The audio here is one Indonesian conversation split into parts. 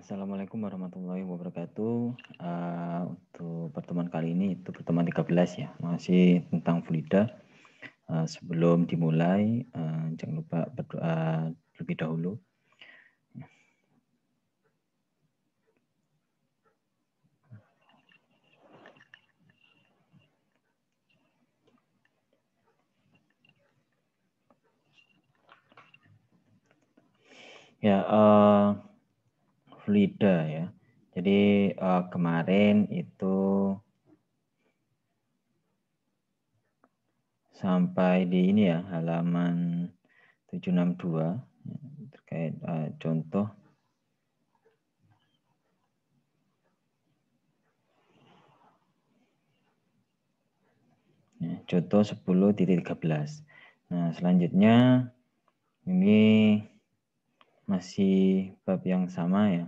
Assalamualaikum warahmatullahi wabarakatuh. Uh, untuk pertemuan kali ini itu pertemuan 13 ya, masih tentang fluida. Uh, eh, sebelum dimulai, uh, jangan lupa berdoa lebih dahulu. Ya, uh, Flida ya. Jadi uh, kemarin itu sampai di ini ya halaman 762 ya, terkait uh, contoh ya, contoh 10.13. Nah, selanjutnya ini masih bab yang sama ya.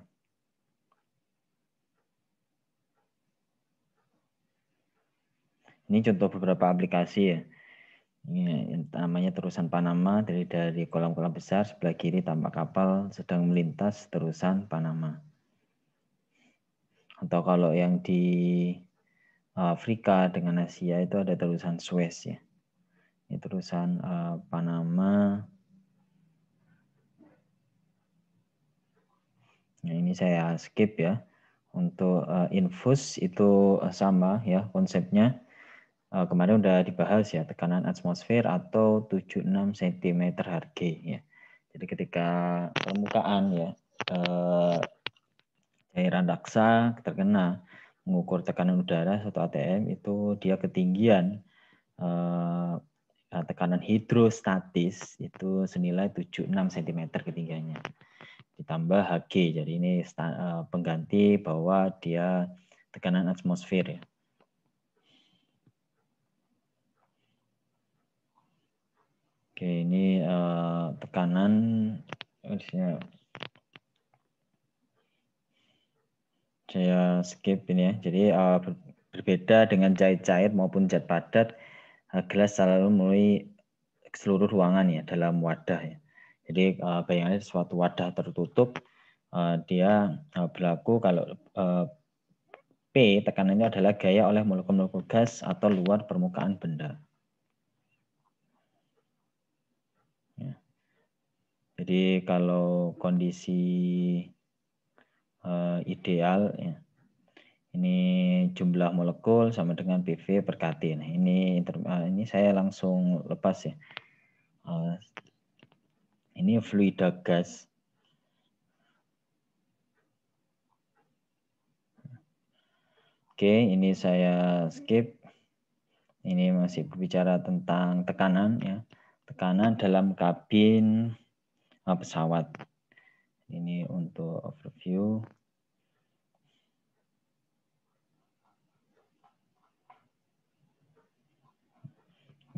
Ini contoh beberapa aplikasi ya. Ini namanya terusan Panama dari dari kolam-kolam besar sebelah kiri tampak kapal sedang melintas terusan Panama. Atau kalau yang di eh, Afrika dengan Asia itu ada terusan Suez ya. Ini terusan eh, Panama Nah, ini saya skip ya. Untuk uh, infus itu eh, sama ya konsepnya. Uh, kemarin udah dibahas ya tekanan atmosfer atau 76 cm Hg ya. Jadi ketika permukaan ya eh, cairan daksa terkena mengukur tekanan udara satu atm itu dia ketinggian uh, tekanan hidrostatis itu senilai 76 cm ketinggiannya ditambah Hg. Jadi ini eh, pengganti bahwa dia tekanan atmosfer ya. Oke, ini uh, tekanan eh, saya skip ini ya. Jadi berbeda dengan jahit cair maupun zat padat, uh, gelas selalu melalui seluruh ruangan ya dalam wadah ya. Jadi eh, bayangannya suatu wadah tertutup, eh, dia eh, berlaku kalau P tekanannya adalah gaya oleh molekul-molekul gas atau luar permukaan benda. Ya. Jadi kalau kondisi ideal, ya, ini jumlah molekul sama dengan PV per KT. Nah, ini ini saya langsung lepas ya. Ini fluida gas. Oke, ini saya skip. Ini masih berbicara tentang tekanan ya. Tekanan dalam kabin eh, pesawat. Ini untuk overview.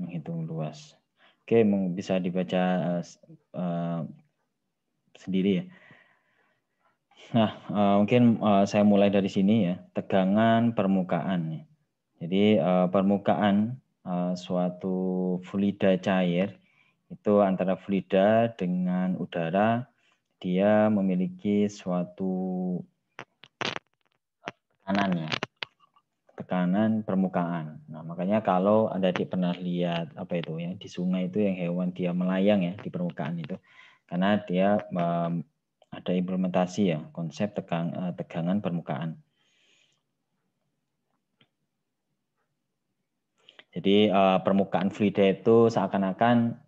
menghitung luas. Oke, mau bisa dibaca uh, sendiri ya. Nah, uh, mungkin uh, saya mulai dari sini ya, tegangan permukaan. Ya. Jadi uh, permukaan uh, suatu fluida cair itu antara fluida dengan udara dia memiliki suatu tekanan ya tekanan permukaan. Nah, makanya kalau ada di pernah lihat apa itu ya di sungai itu yang hewan dia melayang ya di permukaan itu. Karena dia um, ada implementasi ya konsep tegang, eh, tegangan permukaan. Jadi uh, permukaan fluida itu seakan-akan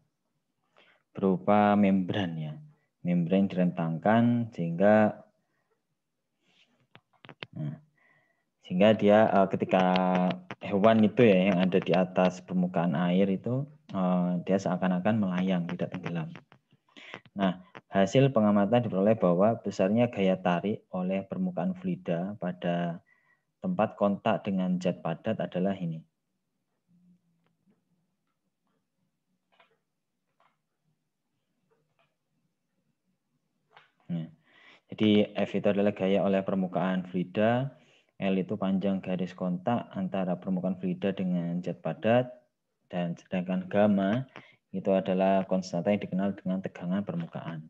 berupa membran ya. Membran direntangkan sehingga nah, sehingga dia uh, ketika hewan itu ya yang ada di atas permukaan air itu uh, dia seakan-akan melayang tidak tenggelam. Nah, hasil pengamatan diperoleh bahwa besarnya gaya tarik oleh permukaan fluida pada tempat kontak dengan zat padat adalah ini. Nah, jadi F itu adalah gaya oleh permukaan fluida L itu panjang garis kontak antara permukaan fluida dengan zat padat dan sedangkan gamma itu adalah konstanta yang dikenal dengan tegangan permukaan.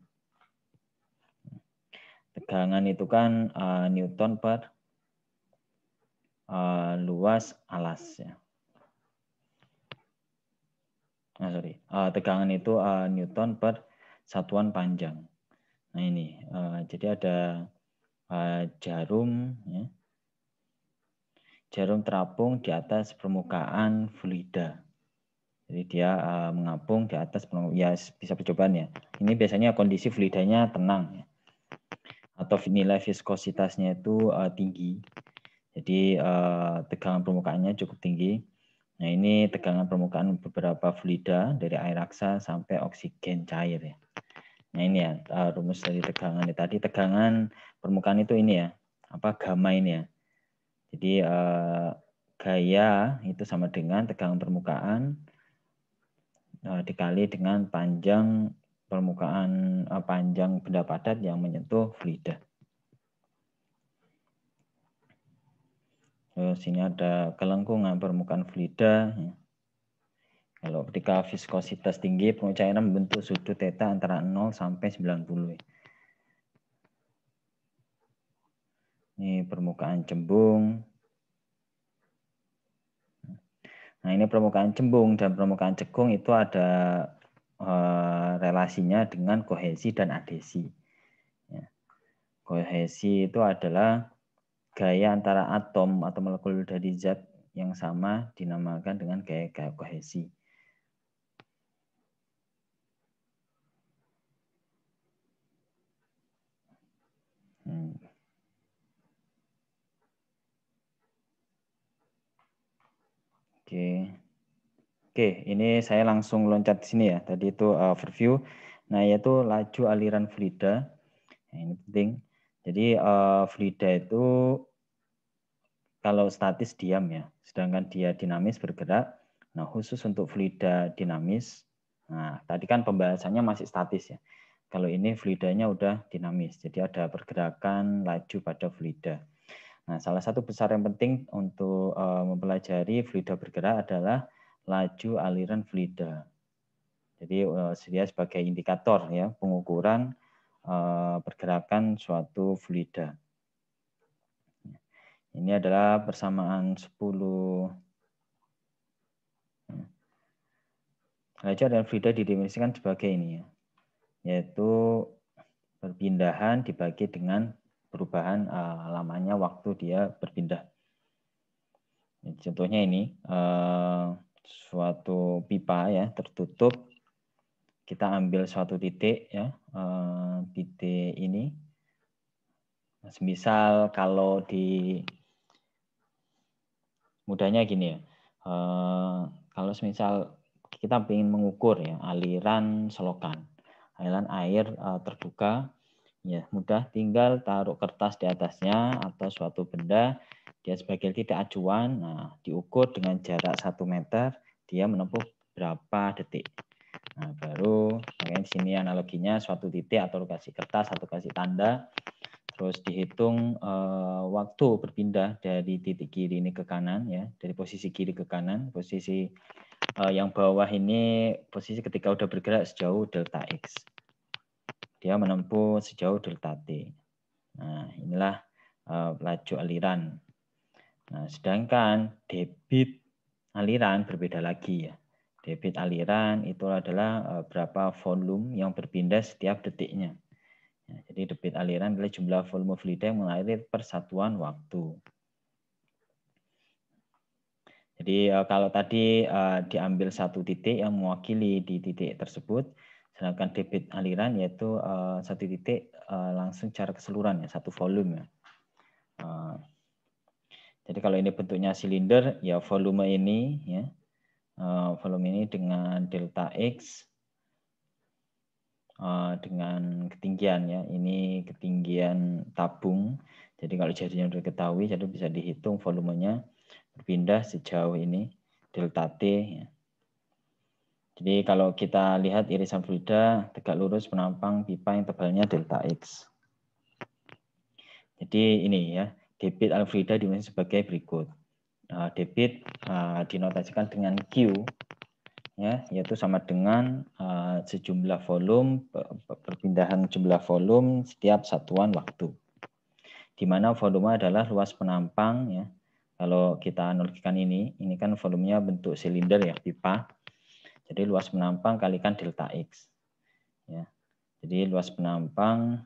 Tegangan itu kan uh, newton per uh, luas alas ya. Nah, sorry. Uh, tegangan itu uh, newton per satuan panjang. Nah, ini. Uh, jadi ada uh, jarum ya jarum terapung di atas permukaan fluida. Jadi dia uh, mengapung di atas ya bisa percobaan ya. Ini biasanya kondisi fluidanya tenang ya. Atau nilai viskositasnya itu uh, tinggi. Jadi uh, tegangan permukaannya cukup tinggi. Nah, ini tegangan permukaan beberapa fluida dari air raksa sampai oksigen cair ya. Nah, ini ya uh, rumus dari tegangan ini. tadi tegangan permukaan itu ini ya. Apa gamma ini ya jadi uh, gaya itu sama dengan tegangan permukaan uh, dikali dengan panjang permukaan uh, panjang benda padat yang menyentuh fluida. Di sini ada kelengkungan permukaan fluida. Ya. Kalau ketika viskositas tinggi, pengucapan membentuk sudut theta antara 0 sampai 90. Ini permukaan cembung. Nah, ini permukaan cembung dan permukaan cekung itu ada e, relasinya dengan kohesi dan adhesi. Ya. Kohesi itu adalah gaya antara atom atau molekul dari zat yang sama dinamakan dengan gaya, gaya kohesi. Oke. Oke, ini saya langsung loncat di sini ya. Tadi itu uh, overview. Nah, yaitu laju aliran fluida. Nah, ini penting. Jadi uh, fluida itu kalau statis diam ya, sedangkan dia dinamis bergerak. Nah, khusus untuk fluida dinamis, nah tadi kan pembahasannya masih statis ya. Kalau ini fluidanya udah dinamis, jadi ada pergerakan laju pada fluida. Nah, salah satu besar yang penting untuk uh, mempelajari fluida bergerak adalah laju aliran fluida. Jadi uh, sebagai indikator ya pengukuran uh, pergerakan suatu fluida. Ini adalah persamaan 10 laju aliran fluida didefinisikan sebagai ini ya, yaitu perpindahan dibagi dengan perubahan uh, lamanya waktu dia berpindah. Contohnya ini uh, suatu pipa ya tertutup, kita ambil suatu titik ya uh, titik ini. Misal kalau di mudahnya gini ya, uh, kalau misal kita ingin mengukur ya aliran selokan, aliran air uh, terbuka ya mudah tinggal taruh kertas di atasnya atau suatu benda dia sebagai tidak acuan nah diukur dengan jarak satu meter dia menempuh berapa detik nah baru makanya sini analoginya suatu titik atau lokasi kertas atau kasih tanda terus dihitung eh, waktu berpindah dari titik kiri ini ke kanan ya dari posisi kiri ke kanan posisi eh, yang bawah ini posisi ketika udah bergerak sejauh delta x dia menempuh sejauh delta T. Nah, inilah uh, laju aliran. Nah, sedangkan debit aliran berbeda lagi ya. Debit aliran itu adalah uh, berapa volume yang berpindah setiap detiknya. Ya, jadi debit aliran adalah jumlah volume fluida yang mengalir per satuan waktu. Jadi eh, kalau tadi diambil satu titik yang mewakili di titik tersebut, sedangkan debit aliran yaitu uh, satu titik uh, langsung cara keseluruhan ya satu volume ya. Uh, jadi kalau ini bentuknya silinder ya volume ini ya uh, volume ini dengan delta x uh, dengan ketinggian ya ini ketinggian tabung jadi kalau jadinya sudah diketahui jadi bisa dihitung volumenya berpindah sejauh ini delta t ya jadi kalau kita lihat irisan fluida tegak lurus penampang pipa yang tebalnya delta X. Jadi ini ya, debit alfluida dimensi sebagai berikut. Uh, debit uh, dinotasikan dengan Q ya, yaitu sama dengan uh, sejumlah volume perpindahan jumlah volume setiap satuan waktu. Di mana volume adalah luas penampang ya. Kalau kita analogikan ini, ini kan volumenya bentuk silinder ya, pipa jadi luas penampang kalikan delta X. Ya. Jadi luas penampang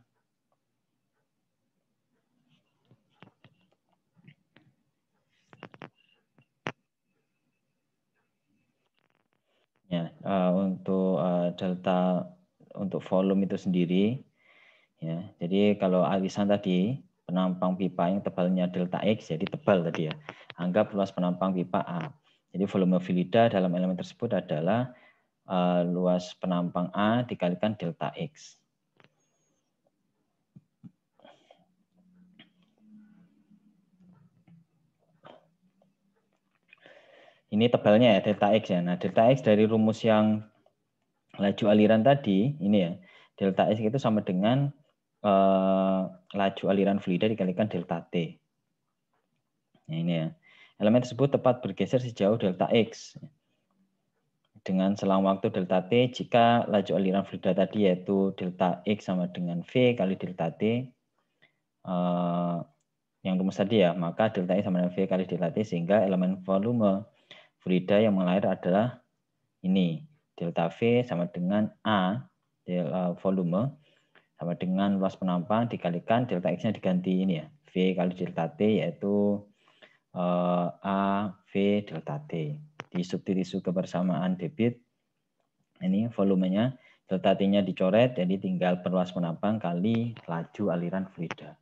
ya uh, untuk uh, delta untuk volume itu sendiri ya jadi kalau arisan tadi penampang pipa yang tebalnya delta x jadi tebal tadi ya anggap luas penampang pipa a jadi volume filida dalam elemen tersebut adalah uh, luas penampang A dikalikan delta X. Ini tebalnya ya delta X ya. Nah, delta X dari rumus yang laju aliran tadi, ini ya. Delta X itu sama dengan eh, laju aliran fluida dikalikan delta T. Nah, ini ya. Elemen tersebut tepat bergeser sejauh delta X dengan selang waktu delta T jika laju aliran fluida tadi yaitu delta X sama dengan V kali delta T eh, yang rumus tadi ya, maka delta X sama dengan V kali delta T sehingga elemen volume fluida yang mengalir adalah ini, delta V sama dengan A eh, volume sama dengan luas penampang dikalikan delta X-nya diganti ini ya, V kali delta T yaitu uh, A, V, delta T. di Disubstitusi kebersamaan debit, ini volumenya, delta T-nya dicoret, jadi tinggal perluas penampang kali laju aliran fluida.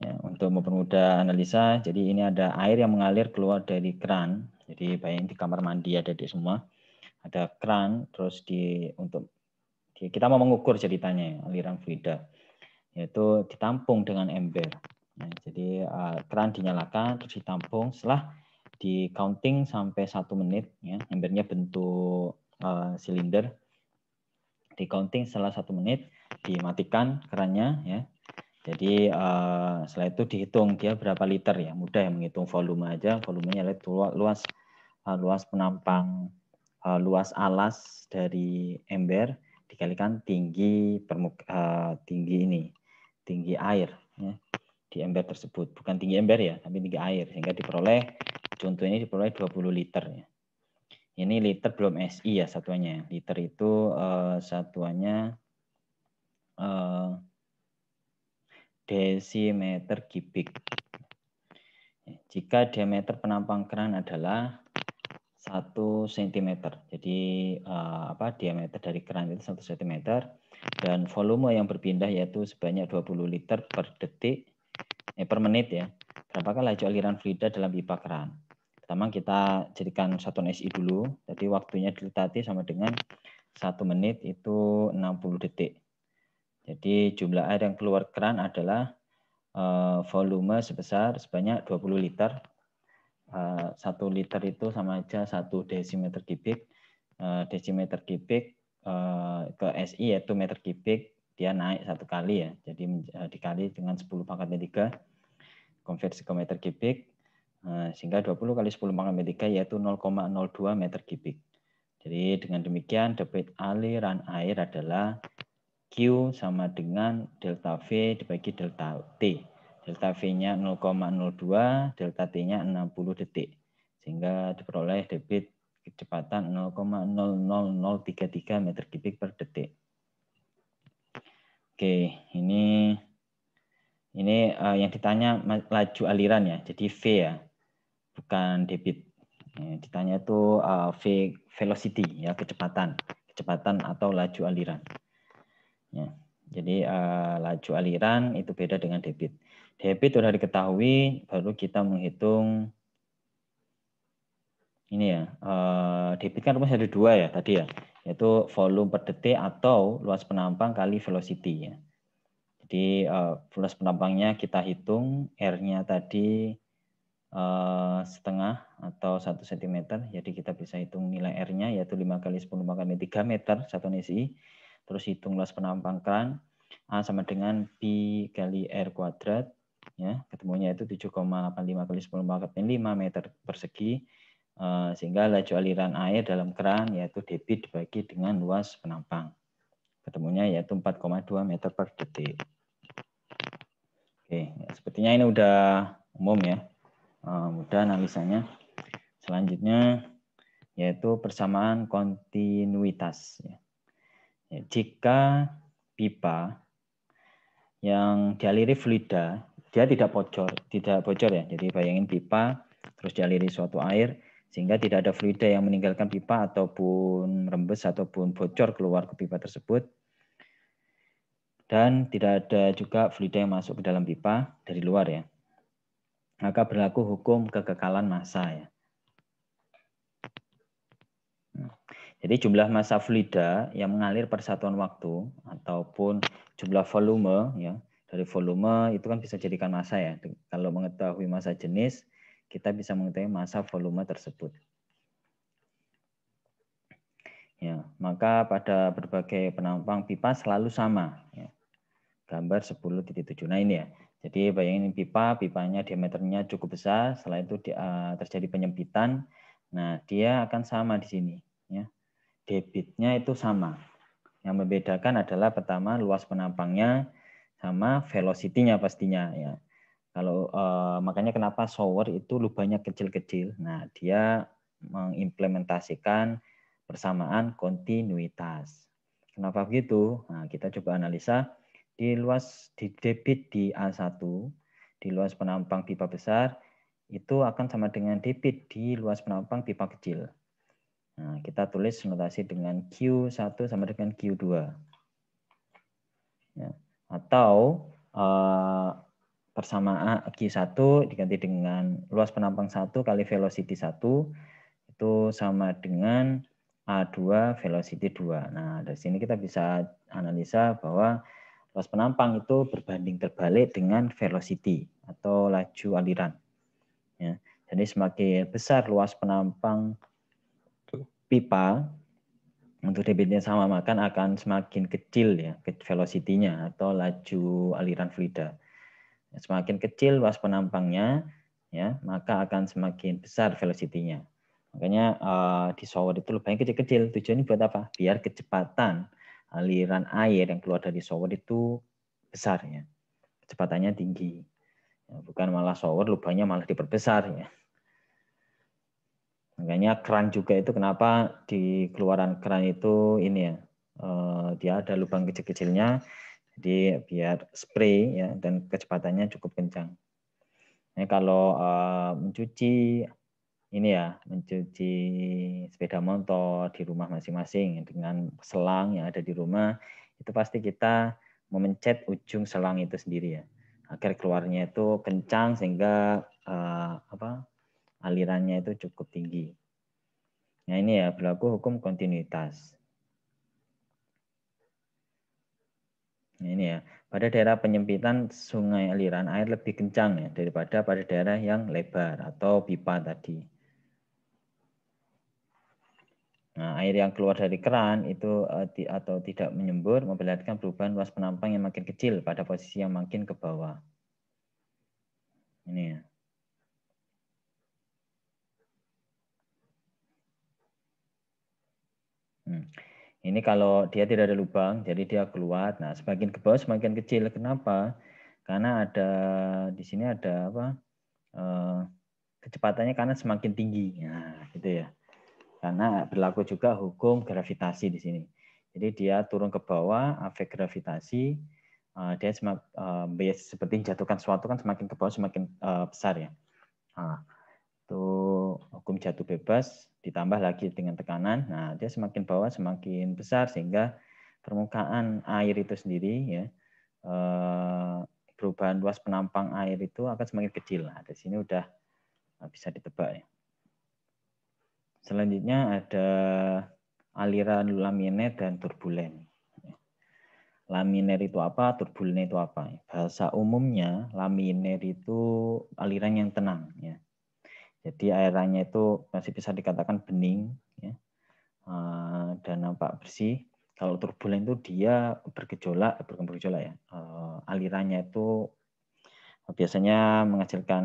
Ya, untuk mempermudah analisa, jadi ini ada air yang mengalir keluar dari keran. Jadi bayangin di kamar mandi ada di semua. Ada keran, terus di untuk kita mau mengukur ceritanya aliran fluida, yaitu ditampung dengan ember. Nah, jadi uh, keran dinyalakan terus ditampung setelah di counting sampai satu menit ya embernya bentuk uh, silinder di counting setelah satu menit dimatikan kerannya ya jadi uh, setelah itu dihitung dia berapa liter ya mudah ya menghitung volume aja volumenya itu luas uh, luas penampang uh, luas alas dari ember dikalikan tinggi permuk uh, tinggi ini tinggi air ya di ember tersebut. Bukan tinggi ember ya, tapi tinggi air. Sehingga diperoleh, contoh ini diperoleh 20 liter. Ya. Ini liter belum SI ya satuannya. Liter itu uh, satuannya uh, desimeter kubik. Jika diameter penampang keran adalah 1 cm. Jadi uh, apa diameter dari keran itu 1 cm dan volume yang berpindah yaitu sebanyak 20 liter per detik eh, per menit ya. Berapakah laju aliran fluida dalam pipa keran? Pertama kita jadikan satu SI dulu. Jadi waktunya tadi sama dengan satu menit itu 60 detik. Jadi jumlah air yang keluar keran adalah uh, volume sebesar sebanyak 20 liter. Eh, satu 1 liter itu sama aja satu desimeter kubik. Uh, desimeter kubik uh, ke SI yaitu meter kubik dia naik satu kali ya. Jadi eh, dikali dengan 10 pangkatnya 3 konversi ke meter kubik eh, sehingga sehingga 20 kali 10 pangkat 3 yaitu 0,02 meter kubik. Jadi dengan demikian debit aliran air adalah Q sama dengan delta V dibagi delta T. Delta V-nya 0,02, delta T-nya 60 detik. Sehingga diperoleh debit kecepatan 0,00033 meter kubik per detik. Oke, ini ini uh, yang ditanya laju aliran ya. Jadi V ya. Bukan debit. ditanya itu uh, V velocity ya, kecepatan. Kecepatan atau laju aliran. Ya. Jadi uh, laju aliran itu beda dengan debit. Debit sudah diketahui, baru kita menghitung ini ya. Uh, debit kan rumusnya ada dua ya tadi ya yaitu volume per detik atau luas penampang kali velocity ya. Jadi uh, luas penampangnya kita hitung R-nya tadi uh, setengah atau satu sentimeter. Jadi kita bisa hitung nilai R-nya yaitu 5 kali 10 pangkat 3 meter satu NSI. Terus hitung luas penampang kran A sama dengan Pi kali R kuadrat. Ya, ketemunya itu 7,85 kali 10 pangkat 5 meter persegi Eh, sehingga laju aliran air dalam keran yaitu debit dibagi dengan luas penampang. Ketemunya yaitu 4,2 meter per detik. Oke, ya, sepertinya ini udah umum ya, eh, mudah analisanya. Selanjutnya yaitu persamaan kontinuitas. Ya. Ya, jika pipa yang dialiri fluida, dia tidak bocor, tidak bocor ya. Jadi bayangin pipa terus dialiri suatu air, sehingga tidak ada fluida yang meninggalkan pipa ataupun rembes ataupun bocor keluar ke pipa tersebut. Dan tidak ada juga fluida yang masuk ke dalam pipa dari luar ya. Maka berlaku hukum kekekalan massa ya. Hmm. Jadi jumlah massa fluida yang mengalir per satuan waktu ataupun jumlah volume ya dari volume itu kan bisa jadikan massa ya. Kalau mengetahui massa jenis kita bisa mengetahui masa volume tersebut. Ya, maka pada berbagai penampang pipa selalu sama. Ya. Gambar 10.7. Nah ini ya. Jadi bayangin pipa, pipanya diameternya cukup besar, setelah itu di, eh, terjadi penyempitan. Nah, dia akan sama di sini. Ya. Debitnya itu sama. Yang membedakan adalah pertama luas penampangnya sama velocity-nya pastinya. Ya. Kalau uh, makanya kenapa shower itu lubangnya kecil-kecil. Nah, dia mengimplementasikan persamaan kontinuitas. Kenapa begitu? Nah, kita coba analisa di luas di debit di A1, di luas penampang pipa besar itu akan sama dengan debit di luas penampang pipa kecil. Nah, kita tulis notasi dengan Q1 sama dengan Q2. Ya. Atau uh, persamaan Q1 diganti dengan luas penampang 1 kali velocity 1 itu sama dengan A2 velocity 2. Nah, dari sini kita bisa analisa bahwa luas penampang itu berbanding terbalik dengan velocity atau laju aliran. Ya. Jadi semakin besar luas penampang pipa untuk debitnya sama, maka akan semakin kecil ya velocity-nya atau laju aliran fluida. Ya, semakin kecil luas penampangnya, ya maka akan semakin besar velocity-nya. Makanya uh, di shower itu lubangnya kecil-kecil. Tujuannya buat apa? Biar kecepatan aliran air yang keluar dari shower itu besar ya. Kecepatannya tinggi. Ya, bukan malah shower lubangnya malah diperbesar ya. Makanya keran juga itu kenapa di keluaran keran itu ini ya. Uh, dia ada lubang kecil-kecilnya jadi biar spray ya dan kecepatannya cukup kencang. Ini kalau uh, mencuci ini ya mencuci sepeda motor di rumah masing-masing dengan selang yang ada di rumah itu pasti kita memencet ujung selang itu sendiri ya agar keluarnya itu kencang sehingga uh, apa alirannya itu cukup tinggi. Nah ini ya berlaku hukum kontinuitas. Nah, ini ya pada daerah penyempitan sungai aliran air lebih kencang ya daripada pada daerah yang lebar atau pipa tadi. Nah, air yang keluar dari keran itu eh, atau tidak menyembur memperlihatkan perubahan luas penampang yang makin kecil pada posisi yang makin ke bawah. Ini ya. Hmm. Ini kalau dia tidak ada lubang, jadi dia keluar. Nah, semakin ke bawah semakin kecil. Kenapa? Karena ada di sini ada apa? Eh, kecepatannya karena semakin tinggi. Nah, gitu ya. Karena berlaku juga hukum gravitasi di sini. Jadi dia turun ke bawah, efek gravitasi, eh, dia semak, eh, seperti jatuhkan suatu kan semakin ke bawah semakin besar ya. Nah, itu hukum jatuh bebas ditambah lagi dengan tekanan. Nah, dia semakin bawah semakin besar sehingga permukaan air itu sendiri ya eh, perubahan luas penampang air itu akan semakin kecil. Nah, di sini udah eh, bisa ditebak ya. Selanjutnya ada aliran laminer dan turbulen. Ya. Laminer itu apa? Turbulen itu apa? Bahasa umumnya laminer itu aliran yang tenang ya jadi airnya itu masih bisa dikatakan bening ya. Eh, dan nampak bersih. Kalau turbulen itu dia bergejolak, bukan bergejolak ya. Eh, alirannya itu biasanya menghasilkan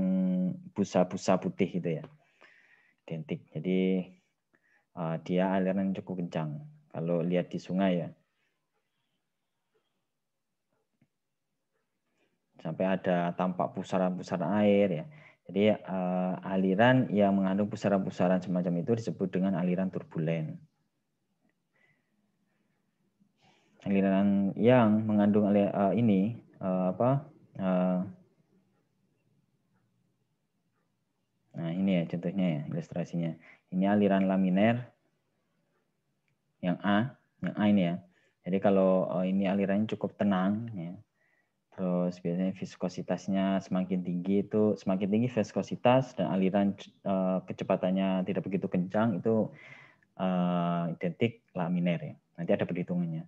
busa-busa putih gitu ya. Identik. Jadi eh, dia aliran cukup kencang. Kalau lihat di sungai ya. Sampai ada tampak pusaran-pusaran air ya jadi uh, aliran yang mengandung pusaran-pusaran semacam itu disebut dengan aliran turbulen. Aliran yang mengandung uh, ini uh, apa? Uh, nah ini ya contohnya ya ilustrasinya. Ini aliran laminar, yang A, yang A ini ya. Jadi kalau uh, ini alirannya cukup tenang ya, terus biasanya viskositasnya semakin tinggi itu semakin tinggi viskositas dan aliran uh, kecepatannya tidak begitu kencang itu uh, identik laminar ya. Nanti ada perhitungannya.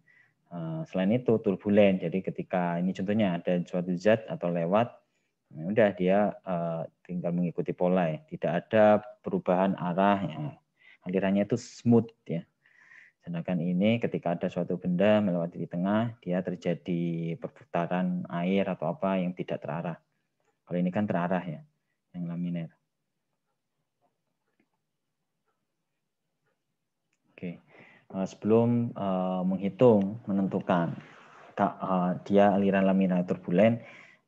Uh, selain itu turbulen. Jadi ketika ini contohnya ada suatu zat atau lewat ya udah dia uh, tinggal mengikuti pola ya. Tidak ada perubahan arah ya. Alirannya itu smooth ya. Sedangkan ini ketika ada suatu benda melewati di tengah, dia terjadi perputaran air atau apa yang tidak terarah. Kalau ini kan terarah ya, yang laminar Oke, eh, sebelum eh, menghitung, menentukan eh, dia aliran laminar turbulen,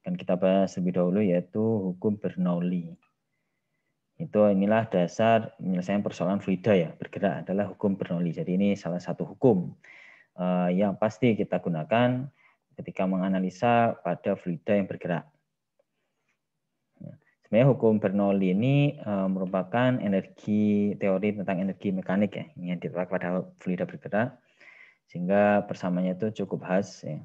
kan kita bahas lebih dahulu yaitu hukum Bernoulli. Itu inilah dasar menyelesaikan persoalan fluida ya, bergerak adalah hukum Bernoulli. Jadi ini salah satu hukum eh, yang pasti kita gunakan ketika menganalisa pada fluida yang bergerak. Ya, sebenarnya hukum Bernoulli ini eh, merupakan energi teori tentang energi mekanik ya, yang diterapkan pada fluida bergerak, sehingga persamanya itu cukup khas ya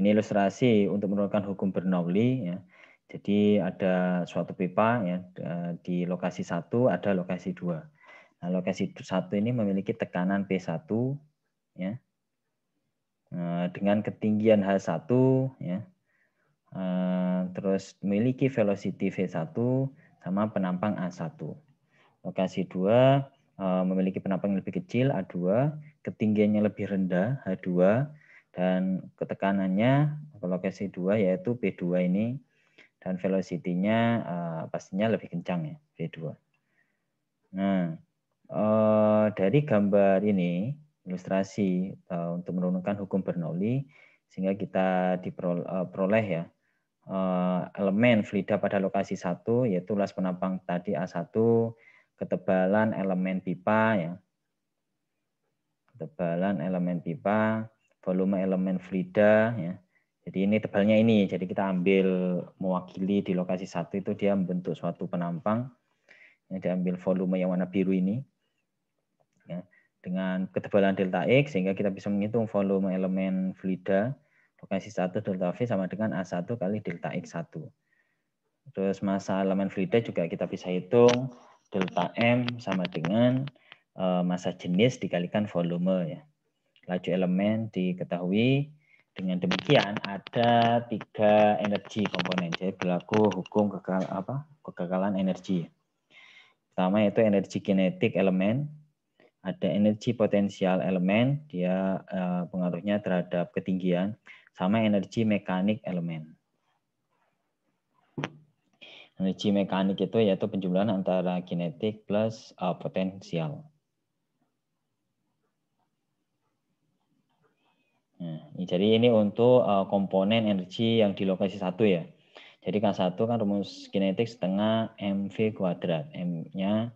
Ini ilustrasi untuk menurunkan hukum Bernoulli. Ya. Jadi ada suatu pipa ya, e, di lokasi satu ada lokasi dua. Nah, lokasi satu ini memiliki tekanan P1 ya, e, dengan ketinggian H1 ya, e, terus memiliki velocity V1 sama penampang A1. Lokasi 2 memiliki penampang yang lebih kecil A2, ketinggiannya lebih rendah H2, dan ketekanannya lokasi 2 yaitu P2 ini dan velocity-nya uh, pastinya lebih kencang ya P2. Nah, uh, dari gambar ini ilustrasi uh, untuk menurunkan hukum Bernoulli sehingga kita diperoleh ya elemen fluida pada lokasi satu yaitu las penampang tadi A1 ketebalan elemen pipa ya ketebalan elemen pipa volume elemen fluida ya. Jadi ini tebalnya ini. Jadi kita ambil mewakili di lokasi satu itu dia membentuk suatu penampang. Ya, diambil volume yang warna biru ini. Ya, dengan ketebalan delta X sehingga kita bisa menghitung volume elemen fluida lokasi satu delta V sama dengan A1 kali delta X1. Terus masa elemen fluida juga kita bisa hitung delta M sama dengan eh, masa jenis dikalikan volume ya laju elemen diketahui. Dengan demikian ada tiga energi komponen. Jadi berlaku hukum kekal, apa, kekekalan energi. Pertama yaitu energi kinetik elemen. Ada energi potensial elemen, dia eh, pengaruhnya terhadap ketinggian. Sama energi mekanik elemen. Energi mekanik itu yaitu penjumlahan antara kinetik plus uh, potensial. Nah, jadi ini untuk uh, komponen energi yang di lokasi satu ya. Jadi kan satu kan rumus kinetik setengah mv kuadrat. M-nya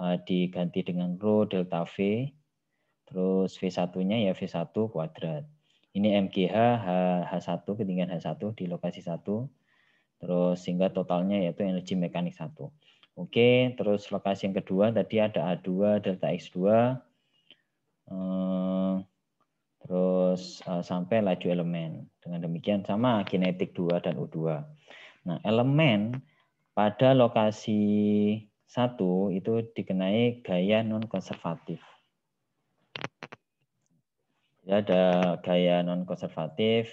uh, diganti dengan rho delta V. Terus V1-nya ya V1 kuadrat. Ini MGH H, H1, ketinggian H1 di lokasi satu. Terus sehingga totalnya yaitu energi mekanik satu. Oke, terus lokasi yang kedua tadi ada A2 delta X2. Uh, terus uh, sampai laju elemen. Dengan demikian sama kinetik 2 dan U2. Nah, elemen pada lokasi satu itu dikenai gaya non konservatif. Jadi ada gaya non konservatif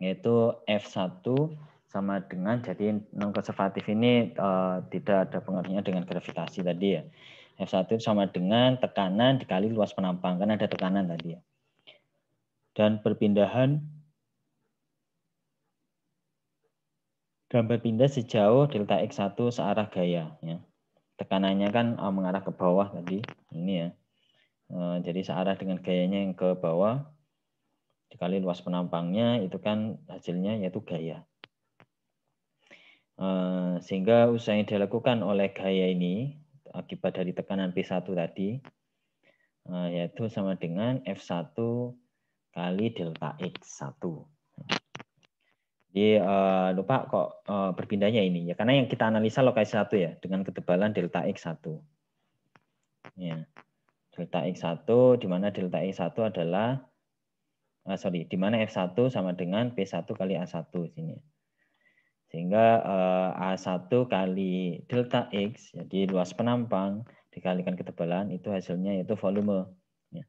yaitu F1 sama dengan jadi non konservatif ini uh, tidak ada pengaruhnya dengan gravitasi tadi ya. F1 itu sama dengan tekanan dikali luas penampang. Kan ada tekanan tadi ya. Dan perpindahan dan berpindah sejauh delta X1 searah gaya. Ya. Tekanannya kan eh, mengarah ke bawah tadi. Ini ya. Eh, jadi searah dengan gayanya yang ke bawah. Dikali luas penampangnya itu kan hasilnya yaitu gaya. Eh, sehingga usaha yang dilakukan oleh gaya ini akibat dari tekanan P1 tadi, eh, yaitu sama dengan F1 kali delta X1. Jadi eh, lupa kok eh, berpindahnya ini ya karena yang kita analisa lokasi satu ya dengan ketebalan delta X1. Ya. Delta X1 di mana delta X1 adalah sorry, di mana F1 sama dengan P1 kali A1 sini. Sehingga eh, A1 kali delta X, jadi luas penampang, dikalikan ketebalan, itu hasilnya yaitu volume. Ya.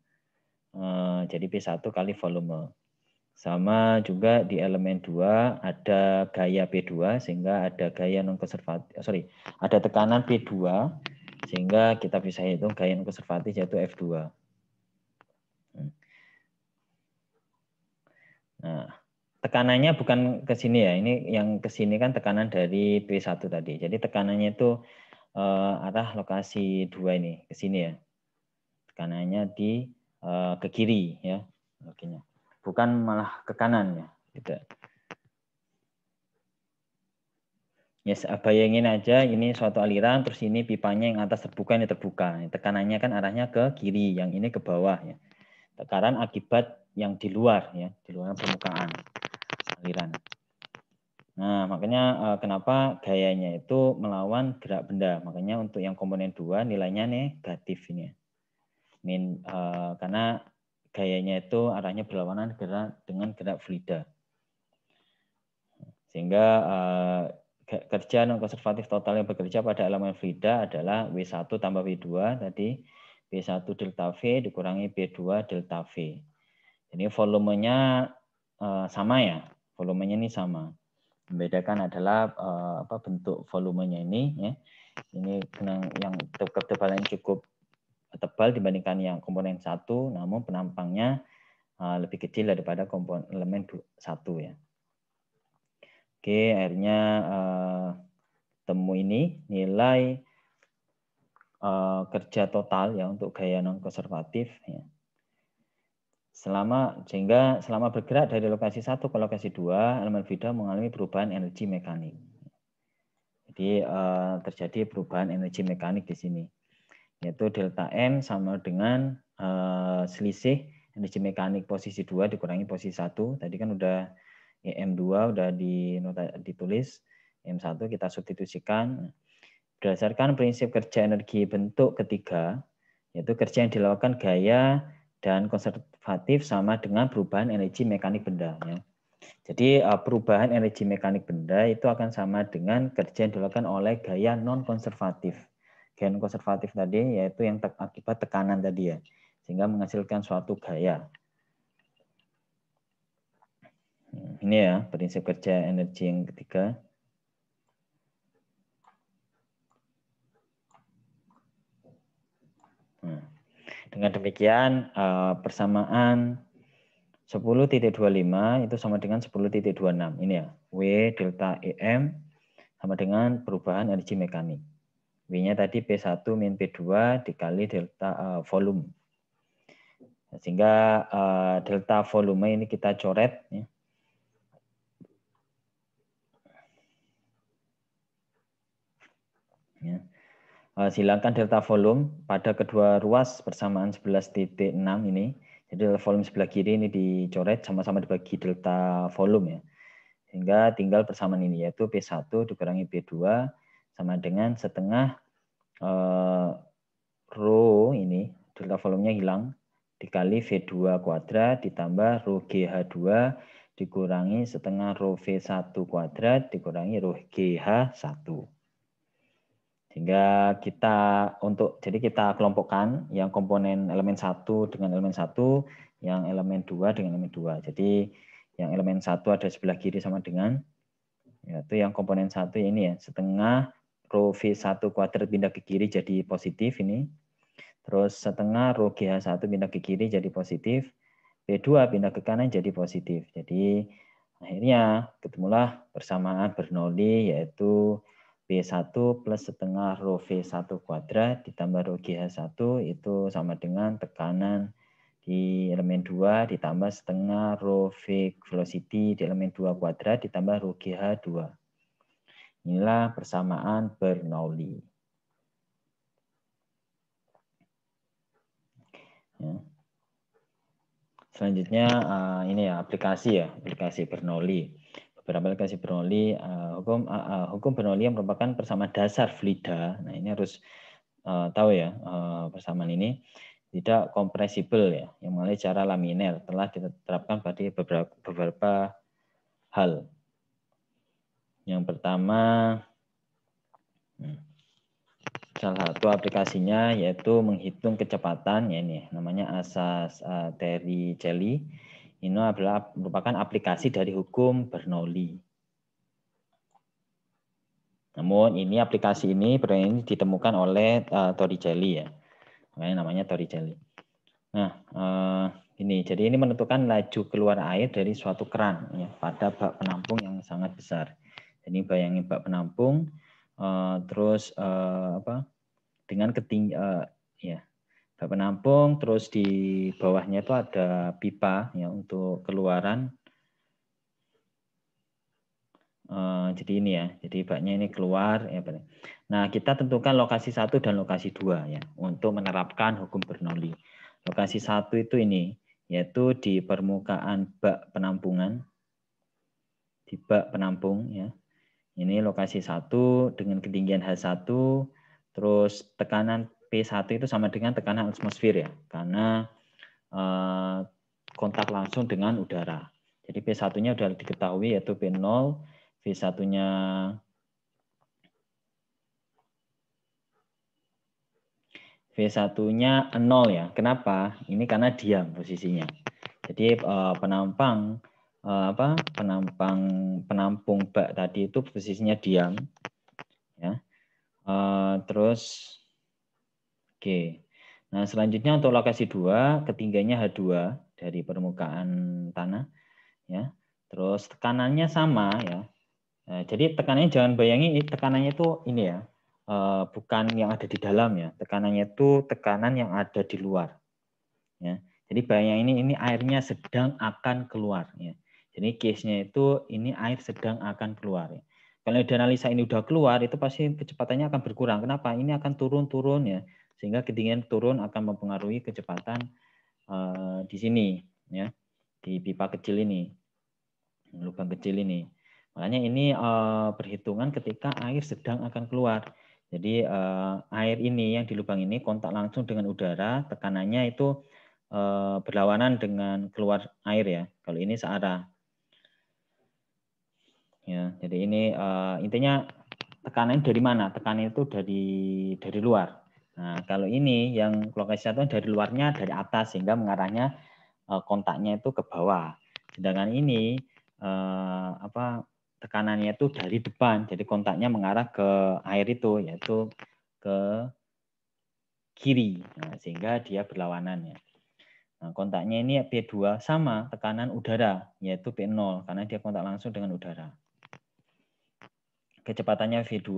Eh, jadi P1 kali volume. Sama juga di elemen 2 ada gaya P2 sehingga ada gaya non konservatif, eh, sorry, ada tekanan P2 sehingga kita bisa hitung gaya non konservatif yaitu F2. Hmm. Nah, tekanannya bukan ke sini ya. Ini yang ke sini kan tekanan dari P1 tadi. Jadi tekanannya itu uh, arah lokasi dua ini ke sini ya. Tekanannya di uh, ke kiri ya. Oke Bukan malah ke kanan ya. Gitu. Yes, bayangin aja ini suatu aliran, terus ini pipanya yang atas terbuka, ini terbuka. Tekanannya kan arahnya ke kiri, yang ini ke bawah. Ya. Tekanan akibat yang di luar, ya, di luar permukaan aliran. Nah, makanya eh, kenapa gayanya itu melawan gerak benda. Makanya untuk yang komponen 2 nilainya negatif ini. Min, eh, karena gayanya itu arahnya berlawanan gerak dengan gerak fluida. Sehingga eh, kerja non konservatif total yang bekerja pada elemen fluida adalah W1 tambah W2 tadi B1 delta V dikurangi B2 delta V. Ini volumenya sama ya volumenya ini sama. Membedakan adalah uh, apa bentuk volumenya ini ya. Ini kenang yang ketebalan cukup tebal dibandingkan yang komponen satu, namun penampangnya uh, lebih kecil daripada komponen elemen satu ya. Oke, akhirnya uh, temu ini nilai uh, kerja total ya untuk gaya non konservatif ya selama sehingga selama bergerak dari lokasi satu ke lokasi dua elemen vida mengalami perubahan energi mekanik. Jadi eh, terjadi perubahan energi mekanik di sini yaitu delta m sama dengan eh, selisih energi mekanik posisi dua dikurangi posisi satu Tadi kan udah ya, m2 udah ditulis m1 kita substitusikan berdasarkan prinsip kerja energi bentuk ketiga yaitu kerja yang dilakukan gaya dan konservatif sama dengan perubahan energi mekanik benda. Ya. Jadi eh, perubahan energi mekanik benda itu akan sama dengan kerja yang dilakukan oleh gaya non-konservatif. Gaya non-konservatif tadi yaitu yang akibat tekanan tadi ya, sehingga menghasilkan suatu gaya. Ini ya prinsip kerja energi yang ketiga. Dengan demikian eh, persamaan 10.25 itu sama dengan 10.26. Ini ya, W delta EM sama dengan perubahan energi mekanik. W-nya tadi P1 min P2 dikali delta eh, volume. Sehingga eh, delta volume ini kita coret. Yeah. Ya silakan eh, delta volume pada kedua ruas titik 11.6 ini. Jadi delta volume sebelah kiri ini dicoret sama-sama dibagi delta volume ya. Sehingga tinggal persamaan ini yaitu P1 dikurangi P2 sama dengan setengah eh, rho ini delta volumenya hilang dikali V2 kuadrat ditambah rho GH2 dikurangi setengah rho V1 kuadrat dikurangi rho GH1. Sehingga kita untuk jadi kita kelompokkan yang komponen elemen satu dengan elemen satu, yang elemen dua dengan elemen dua. Jadi yang elemen satu ada sebelah kiri sama dengan yaitu yang komponen satu ini ya setengah rho v satu kuadrat pindah ke kiri jadi positif ini. Terus setengah rho gh satu pindah ke kiri jadi positif. P2 pindah ke kanan jadi positif. Jadi akhirnya ketemulah persamaan Bernoulli yaitu 1 plus setengah rho V1 kuadrat ditambah rho GH1 itu sama dengan tekanan di elemen 2 ditambah setengah rho V velocity di elemen 2 kuadrat ditambah rho GH2. Inilah persamaan Bernoulli. Ya. Selanjutnya eh, ini ya aplikasi ya, aplikasi Bernoulli beberapa legasi Bernoulli uh, eh, hukum uh, hukum Bernoulli yang merupakan persamaan dasar Flida. Nah, ini harus uh, tahu ya uh, persamaan ini tidak kompresibel ya yang mulai cara laminar telah diterapkan pada beberapa beberapa hal. Yang pertama hmm, salah satu aplikasinya yaitu menghitung kecepatan ya ini namanya asas uh, Terry Celi. Ini adalah merupakan aplikasi dari hukum Bernoulli. Namun ini aplikasi ini ini ditemukan oleh uh, Torricelli ya. Makanya namanya Torricelli. Nah, uh, ini jadi ini menentukan laju keluar air dari suatu keran ya, pada bak penampung yang sangat besar. Jadi bayangin bak penampung uh, terus uh, apa? dengan keting uh, ya bak penampung, terus di bawahnya itu ada pipa ya untuk keluaran. Eh, jadi ini ya, jadi baknya ini keluar. Ya. Nah, kita tentukan lokasi satu dan lokasi dua ya untuk menerapkan hukum Bernoulli. Lokasi satu itu ini, yaitu di permukaan bak penampungan, di bak penampung ya. Ini lokasi satu dengan ketinggian H1, terus tekanan P1 itu sama dengan tekanan atmosfer ya, karena eh, kontak langsung dengan udara. Jadi P1-nya sudah diketahui yaitu P0, V1-nya V1-nya 0 ya. Kenapa? Ini karena diam posisinya. Jadi eh, penampang eh, apa? penampang penampung bak tadi itu posisinya diam ya. terus Oke. Nah, selanjutnya untuk lokasi 2, ketinggiannya H2 dari permukaan tanah ya. Terus tekanannya sama ya. Nah, jadi tekanannya jangan bayangi tekanannya itu ini ya. Eh, bukan yang ada di dalam ya. Tekanannya itu tekanan yang ada di luar. Ya. Jadi bayang ini ini airnya sedang akan keluar ya. Jadi case-nya itu ini air sedang akan keluar ya. Kalau dianalisa ini udah keluar itu pasti kecepatannya akan berkurang. Kenapa? Ini akan turun-turun ya sehingga ketinggian turun akan mempengaruhi kecepatan uh, di sini ya di pipa kecil ini lubang kecil ini makanya ini uh, perhitungan ketika air sedang akan keluar jadi uh, air ini yang di lubang ini kontak langsung dengan udara tekanannya itu uh, berlawanan dengan keluar air ya kalau ini searah ya jadi ini uh, intinya tekanan dari mana tekanan itu dari dari luar Nah, kalau ini yang lokasi satu dari luarnya dari atas sehingga mengarahnya eh, kontaknya itu ke bawah. Sedangkan ini eh, apa tekanannya itu dari depan, jadi kontaknya mengarah ke air itu yaitu ke kiri. Nah, sehingga dia berlawanan Nah, kontaknya ini P2 sama tekanan udara yaitu P0 karena dia kontak langsung dengan udara. Kecepatannya V2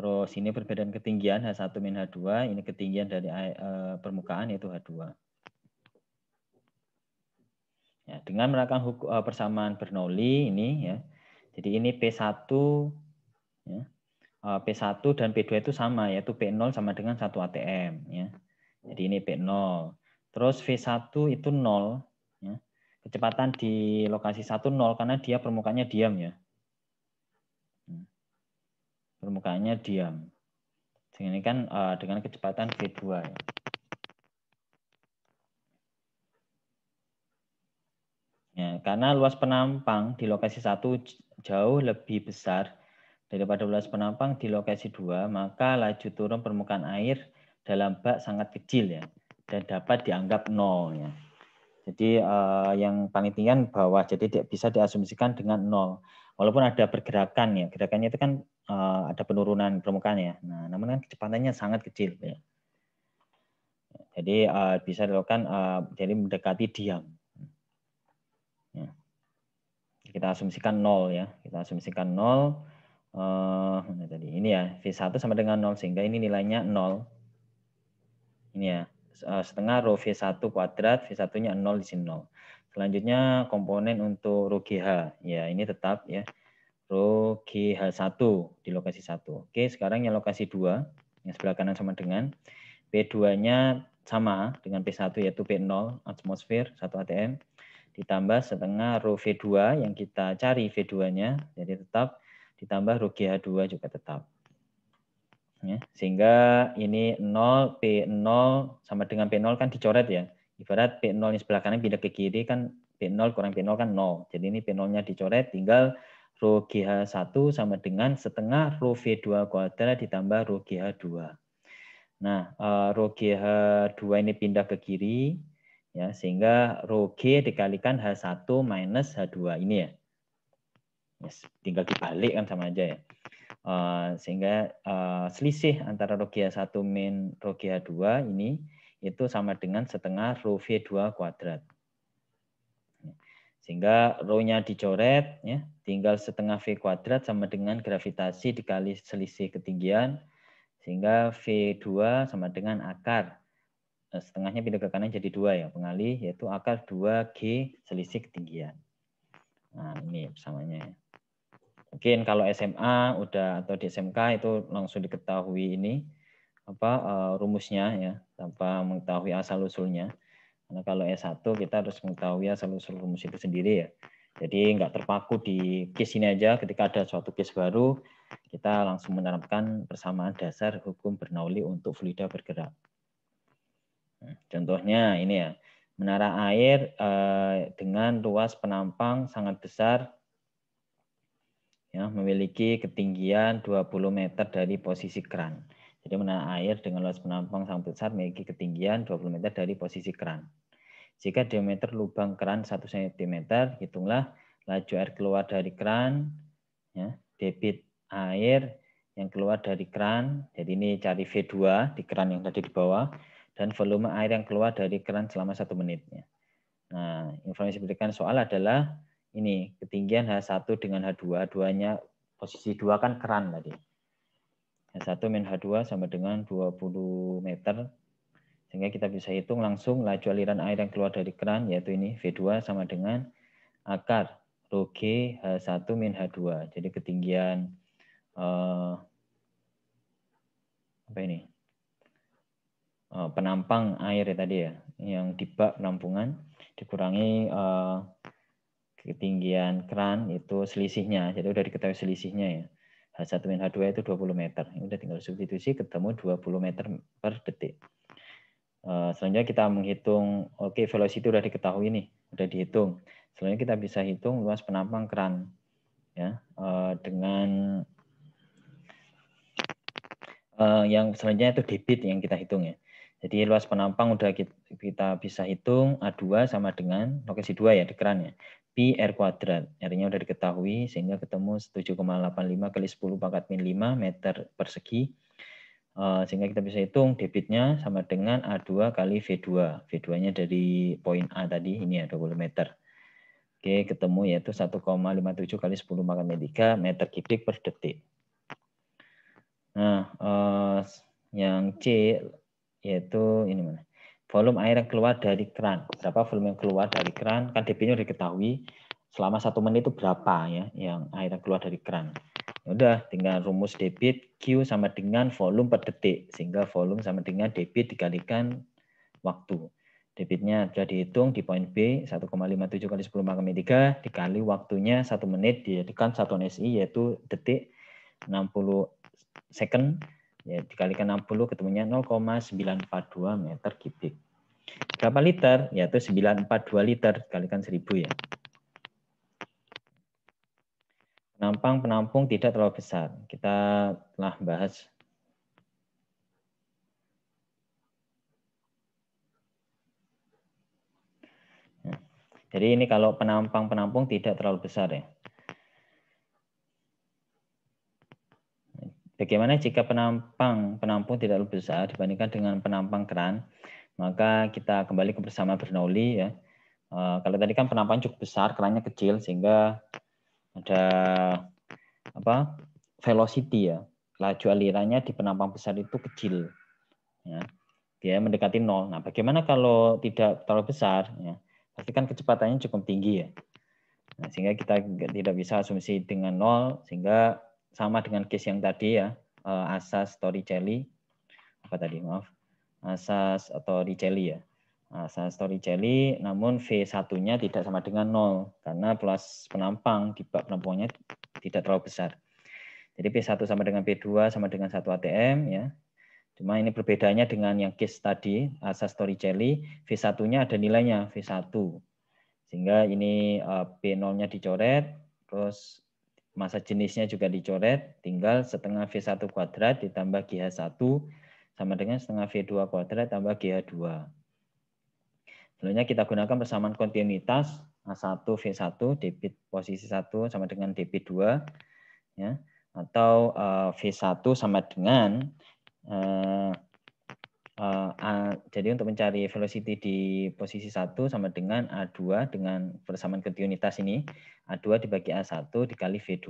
Terus ini perbedaan ketinggian H1 min H2, ini ketinggian dari uh, permukaan yaitu H2. Ya, dengan melakukan hukum, eh, persamaan Bernoulli ini ya. Jadi ini P1 ya. Uh, eh, P1 dan P2 itu sama yaitu P0 sama dengan 1 ATM ya. Jadi ini P0. Terus V1 itu 0 ya. Kecepatan di lokasi 1 0 karena dia permukaannya diam ya permukaannya diam. Ini kan uh, dengan kecepatan V2. Ya. Ya, karena luas penampang di lokasi 1 jauh lebih besar daripada luas penampang di lokasi 2, maka laju turun permukaan air dalam bak sangat kecil ya dan dapat dianggap nol ya. Jadi uh, yang panitian bahwa jadi tidak bisa diasumsikan dengan nol. Walaupun ada pergerakan ya, gerakannya itu kan Eh, ada penurunan permukaan ya. Nah, namun kan kecepatannya sangat kecil. Ya. Jadi uh, bisa dilakukan uh, jadi mendekati diam. Ya. Kita asumsikan nol ya, kita asumsikan nol. Uh, nah tadi ini ya V1 sama dengan nol sehingga ini nilainya nol. Ini ya setengah rho V1 kuadrat, V1-nya nol di sini nol. Selanjutnya komponen untuk rugi h Ya, ini tetap ya row GH1 di lokasi 1. Oke, sekarang yang lokasi 2, yang sebelah kanan sama dengan. P2-nya sama dengan P1 yaitu P0 atmosfer 1 ATM ditambah setengah rho V2 yang kita cari V2-nya jadi tetap ditambah rho GH2 juga tetap. Ya, sehingga ini 0 P0 sama dengan P0 kan dicoret ya. Ibarat P0 yang sebelah kanan pindah ke kiri kan P0 kurang P0 kan 0. Jadi ini P0-nya dicoret tinggal rho GH1 sama dengan setengah rho V2 kuadrat ditambah rho GH2. Nah, eh, rho GH2 ini pindah ke kiri, ya sehingga rho G dikalikan H1 minus H2 ini ya. Yes, tinggal dibalik kan sama aja ya. Uh, sehingga uh, selisih antara rho GH1 min rho GH2 ini itu sama dengan setengah rho V2 kuadrat. Sehingga rho-nya dicoret, ya, tinggal setengah V kuadrat sama dengan gravitasi dikali selisih ketinggian, sehingga V2 sama dengan akar. Eh, setengahnya pindah ke kanan jadi dua ya, pengali yaitu akar 2G selisih ketinggian. Nah, ini samanya. Ya. Mungkin kalau SMA udah atau di SMK itu langsung diketahui ini apa uh, rumusnya ya tanpa mengetahui asal usulnya. Karena kalau S1 kita harus mengetahui asal-usul rumus itu sendiri ya. Jadi nggak terpaku di case ini aja. Ketika ada suatu case baru, kita langsung menerapkan persamaan dasar hukum Bernoulli untuk fluida bergerak. Nah, contohnya ini ya, menara air eh, dengan luas penampang sangat besar, ya memiliki ketinggian 20 meter dari posisi kran. Jadi menahan air dengan luas penampung sangat besar memiliki ketinggian 20 meter dari posisi keran. Jika diameter lubang keran 1 cm, hitunglah laju air keluar dari keran, ya, debit air yang keluar dari keran, jadi ini cari V2 di keran yang tadi di bawah, dan volume air yang keluar dari keran selama satu menit. Ya. Nah, informasi berikan soal adalah ini ketinggian H1 dengan h 2 duanya posisi dua kan keran tadi satu min H2 sama dengan 20 meter. Sehingga kita bisa hitung langsung laju aliran air yang keluar dari keran, yaitu ini V2 sama dengan akar rho G H1 min H2. Jadi ketinggian eh, apa ini? Eh, penampang air ya tadi ya, yang di bak penampungan dikurangi eh, ketinggian keran itu selisihnya. Jadi udah diketahui selisihnya ya. H1 min H2 itu 20 meter. Ini udah tinggal substitusi ketemu 20 meter per detik. Eh, selanjutnya kita menghitung, oke okay, velocity udah diketahui nih, udah dihitung. Selanjutnya kita bisa hitung luas penampang keran ya eh, dengan eh, yang selanjutnya itu debit yang kita hitung ya. Jadi luas penampang udah kita, bisa hitung A2 sama dengan lokasi 2 ya di keran ya pi r kuadrat. R-nya sudah diketahui sehingga ketemu 7,85 kali 10 pangkat min 5 meter persegi. Eh, sehingga kita bisa hitung debitnya sama dengan A2 kali V2. V2-nya dari poin A tadi, ini ya 20 meter. Oke, ketemu yaitu 1,57 kali 10 pangkat min 3 meter kubik per detik. Nah, eh, yang C yaitu ini mana? volume air yang keluar dari keran. Berapa volume yang keluar dari keran? Kan DP-nya udah diketahui selama satu menit itu berapa ya yang air yang keluar dari keran. Ya udah tinggal rumus debit Q sama dengan volume per detik sehingga volume sama dengan debit dikalikan waktu. Debitnya sudah dihitung di poin B 1,57 kali 10 pangkat 3 dikali waktunya satu menit dijadikan satu SI yaitu detik 60 second ya dikalikan 60 ketemunya 0,942 meter kubik. Berapa liter? Yaitu 942 liter dikalikan 1000 ya. Penampang penampung tidak terlalu besar. Kita telah bahas ya. Jadi ini kalau penampang-penampung tidak terlalu besar ya. Bagaimana jika penampang penampung tidak lebih besar dibandingkan dengan penampang keran? Maka kita kembali ke bersama Bernoulli ya. Uh, kalau tadi kan penampang cukup besar, kerannya kecil sehingga ada apa? velocity ya. Laju alirannya di penampang besar itu kecil. Ya. Dia mendekati nol. Nah, bagaimana kalau tidak terlalu besar ya? Pasti kan kecepatannya cukup tinggi ya. Nah, sehingga kita tidak bisa asumsi dengan nol sehingga sama dengan case yang tadi ya, eh, asas storytelling Apa tadi, maaf. Asas storytelling ya. Asas storytelling namun v satunya tidak sama dengan 0 karena plus penampang di bak penampungnya tidak terlalu besar. Jadi P1 sama dengan P2 sama dengan satu ATM ya. Cuma ini berbedanya dengan yang case tadi, asas Torricelli, v satunya ada nilainya V1. Sehingga ini eh, P0-nya dicoret, terus masa jenisnya juga dicoret, tinggal setengah V1 kuadrat ditambah GH1 sama dengan setengah V2 kuadrat tambah GH2. Selanjutnya kita gunakan persamaan kontinuitas A1 V1 debit posisi 1 sama dengan debit 2 ya atau uh, eh, V1 sama dengan uh, uh, A, jadi untuk mencari velocity di posisi 1 sama dengan A2 dengan persamaan kontinuitas ini A2 dibagi A1 dikali V2.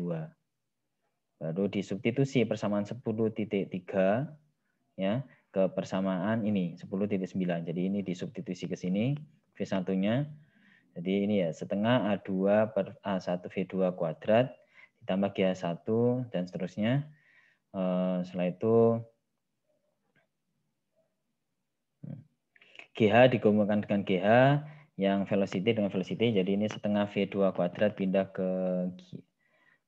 Baru disubstitusi persamaan 10.3 ya ke persamaan ini 10.9. Jadi ini disubstitusi ke sini V1-nya. Jadi ini ya setengah A2 per A1 V2 kuadrat ditambah G1 dan seterusnya. Uh, setelah itu GH digabungkan dengan GH yang velocity dengan velocity. Jadi ini setengah V2 kuadrat pindah ke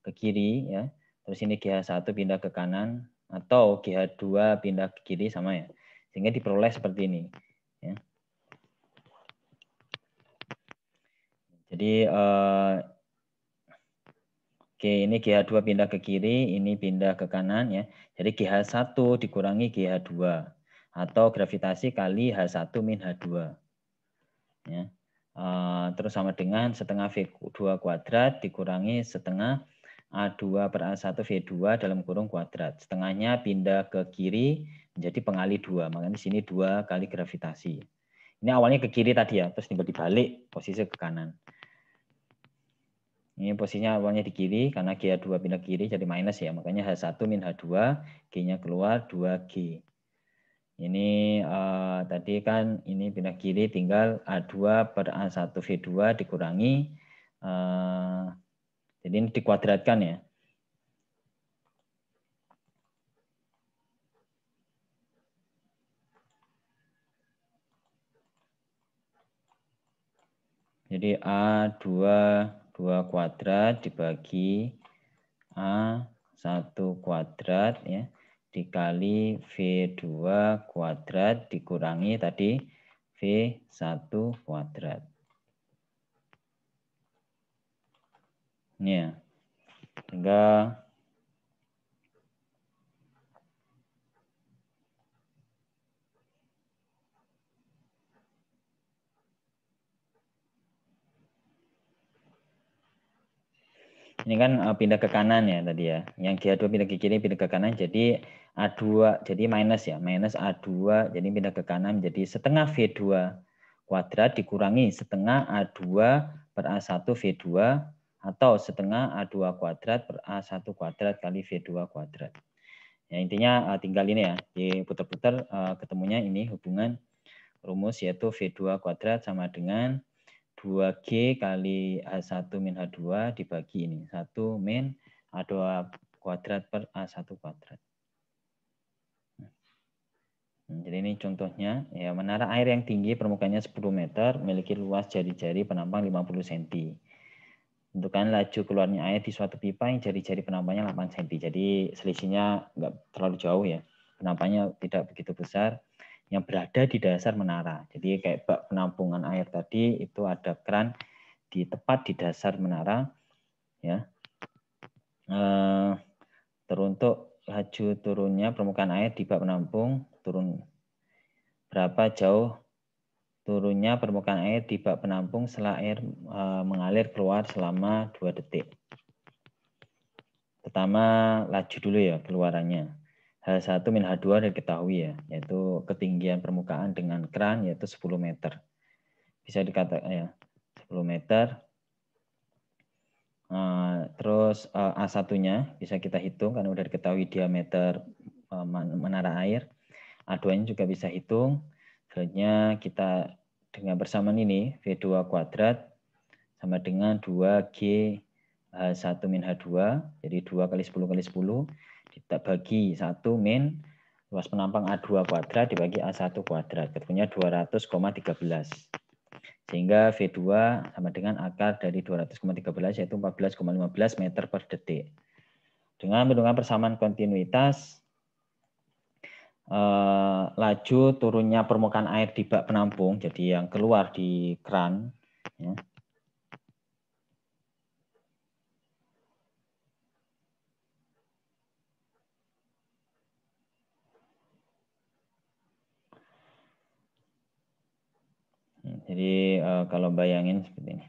ke kiri ya. Terus ini GH1 pindah ke kanan atau GH2 pindah ke kiri sama ya. Sehingga diperoleh seperti ini. Ya. Jadi eh, oke ini GH2 pindah ke kiri, ini pindah ke kanan ya. Jadi GH1 dikurangi GH2 atau gravitasi kali H1 min H2. Ya. Uh, terus sama dengan setengah V2 kuadrat dikurangi setengah A2 per A1 V2 dalam kurung kuadrat. Setengahnya pindah ke kiri menjadi pengali 2. Makanya di sini 2 kali gravitasi. Ini awalnya ke kiri tadi ya, terus tiba dibalik posisi ke kanan. Ini posisinya awalnya di kiri karena G2 pindah kiri jadi minus ya. Makanya H1 min H2, G-nya keluar 2G. Ini uh, tadi kan ini pindah kiri tinggal A2 per A1 V2 dikurangi. Uh, jadi ini dikuadratkan ya. Jadi A2 2 kuadrat dibagi A 1 kuadrat ya dikali V2 kuadrat dikurangi tadi V1 kuadrat. Ya. Tinggal Ini kan uh, pindah ke kanan ya tadi ya. Yang g 2 pindah ke kiri, pindah ke kanan jadi A2 jadi minus ya, minus A2 jadi pindah ke kanan Jadi setengah V2 kuadrat dikurangi setengah A2 per A1 V2 atau setengah A2 kuadrat per A1 kuadrat kali V2 kuadrat. Ya, intinya uh, tinggal ini ya, diputer putar uh, eh, ketemunya ini hubungan rumus yaitu V2 kuadrat sama dengan 2G kali eh, A1 min H2 dibagi ini. 1 min A2 kuadrat per A1 kuadrat. Hmm. Jadi ini contohnya, ya menara air yang tinggi permukaannya 10 meter, memiliki luas jari-jari penampang 50 cm. Tentukan laju keluarnya air di suatu pipa yang jari-jari penampangnya 8 cm. Jadi selisihnya nggak terlalu jauh ya. Penampangnya tidak begitu besar yang berada di dasar menara. Jadi kayak bak penampungan air tadi itu ada keran di tepat di dasar menara ya. Eh, teruntuk laju turunnya permukaan air di bak penampung turun berapa jauh turunnya permukaan air di bak penampung setelah air eh, mengalir keluar selama dua detik. Pertama laju dulu ya keluarannya. H1 min H2 diketahui ya, yaitu ketinggian permukaan dengan kran yaitu 10 meter. Bisa dikatakan eh, ya, 10 meter. Uh, terus uh, eh, A1-nya bisa kita hitung karena sudah diketahui diameter uh, menara air. A2-nya juga bisa hitung. Selanjutnya kita dengan bersamaan ini V2 kuadrat sama dengan 2G H1 min H2. Jadi 2 kali 10 kali 10 kita bagi 1 min luas penampang A2 kuadrat dibagi A1 kuadrat. Ketemunya 200,13. Sehingga V2 sama dengan akar dari 200,13 yaitu 14,15 meter per detik. Dengan menggunakan persamaan kontinuitas, eh, laju turunnya permukaan air di bak penampung, jadi yang keluar di keran, ya, Jadi uh, kalau bayangin seperti ini.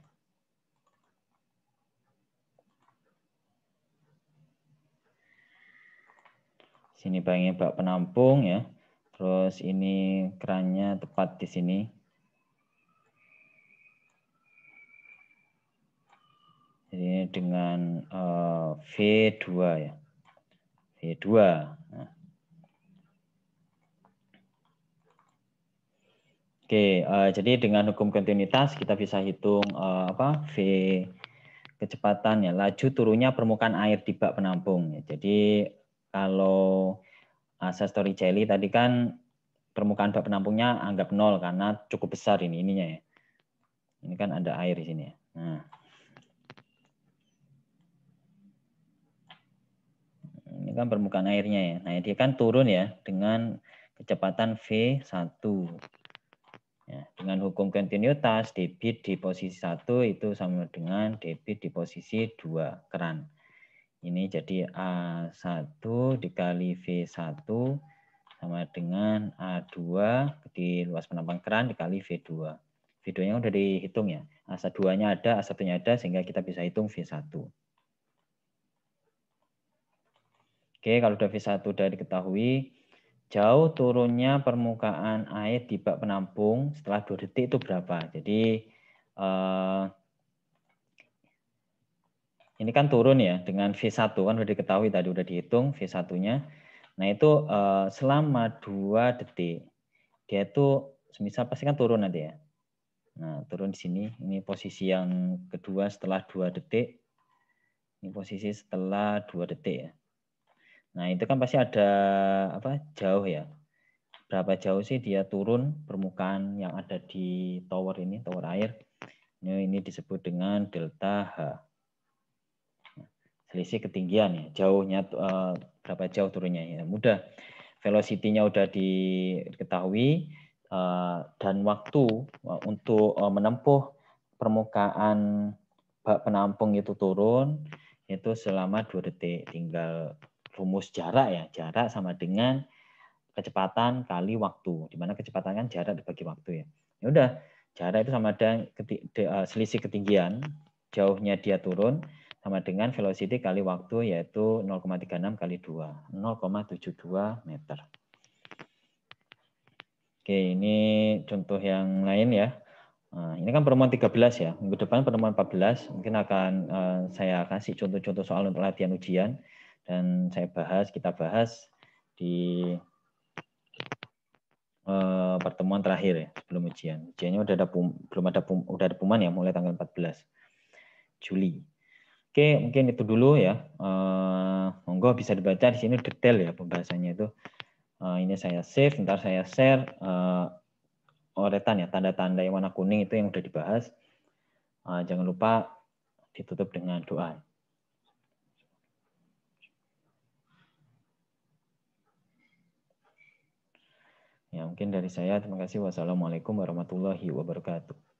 Sini bayangin bak penampung ya. Terus ini kerannya tepat di sini. Jadi ini dengan uh, eh, V2 ya. V2. Oke, uh, jadi dengan hukum kontinuitas kita bisa hitung uh, apa v kecepatan ya, laju turunnya permukaan air di bak penampung. Ya. Jadi kalau asas story jelly tadi kan permukaan bak penampungnya anggap nol karena cukup besar ini ininya ya. Ini kan ada air di sini ya. Nah. Ini kan permukaan airnya ya. Nah, dia kan turun ya dengan kecepatan V1. Ya, dengan hukum kontinuitas, debit di posisi satu itu sama dengan debit di posisi dua keran. Ini jadi A1 dikali V1 sama dengan A2 di luas penampang keran dikali V2. V2-nya udah dihitung ya. A2-nya ada, A1-nya ada, sehingga kita bisa hitung V1. Oke, kalau udah V1 udah diketahui, jauh turunnya permukaan air di bak penampung setelah 2 detik itu berapa. Jadi uh, ini kan turun ya dengan V1 kan sudah diketahui tadi sudah dihitung V1-nya. Nah itu uh, selama 2 detik dia itu semisal pasti kan turun nanti ya. Nah turun di sini, ini posisi yang kedua setelah 2 detik. Ini posisi setelah 2 detik ya. Nah, itu kan pasti ada apa jauh ya. Berapa jauh sih dia turun permukaan yang ada di tower ini, tower air. Ini, ini disebut dengan delta H. Nah, selisih ketinggian ya, jauhnya uh, berapa jauh turunnya ya. Mudah. Velocity-nya udah diketahui uh, dan waktu uh, untuk uh, menempuh permukaan bak penampung itu turun itu selama 2 detik tinggal rumus jarak ya, jarak sama dengan kecepatan kali waktu. Di mana kecepatan kan jarak dibagi waktu ya. Ya udah, jarak itu sama dengan eh, selisih ketinggian, jauhnya dia turun sama dengan velocity kali waktu yaitu 0,36 kali 2, 0,72 meter. Oke, ini contoh yang lain ya. Nah, ini kan pertemuan 13 ya. Minggu depan pertemuan 14 mungkin akan uh, saya kasih contoh-contoh soal untuk latihan ujian dan saya bahas kita bahas di uh, pertemuan terakhir ya sebelum ujian. Ujiannya udah ada pum, belum ada pum, udah ada puman ya mulai tanggal 14 Juli. Oke, mungkin itu dulu ya. uh, monggo bisa dibaca di sini detail ya pembahasannya itu. uh, ini saya save, ntar saya share eh, oretan ya, tanda-tanda yang warna kuning itu yang udah dibahas. uh, jangan lupa ditutup dengan doa. Ya, mungkin dari saya terima kasih. Wassalamualaikum warahmatullahi wabarakatuh.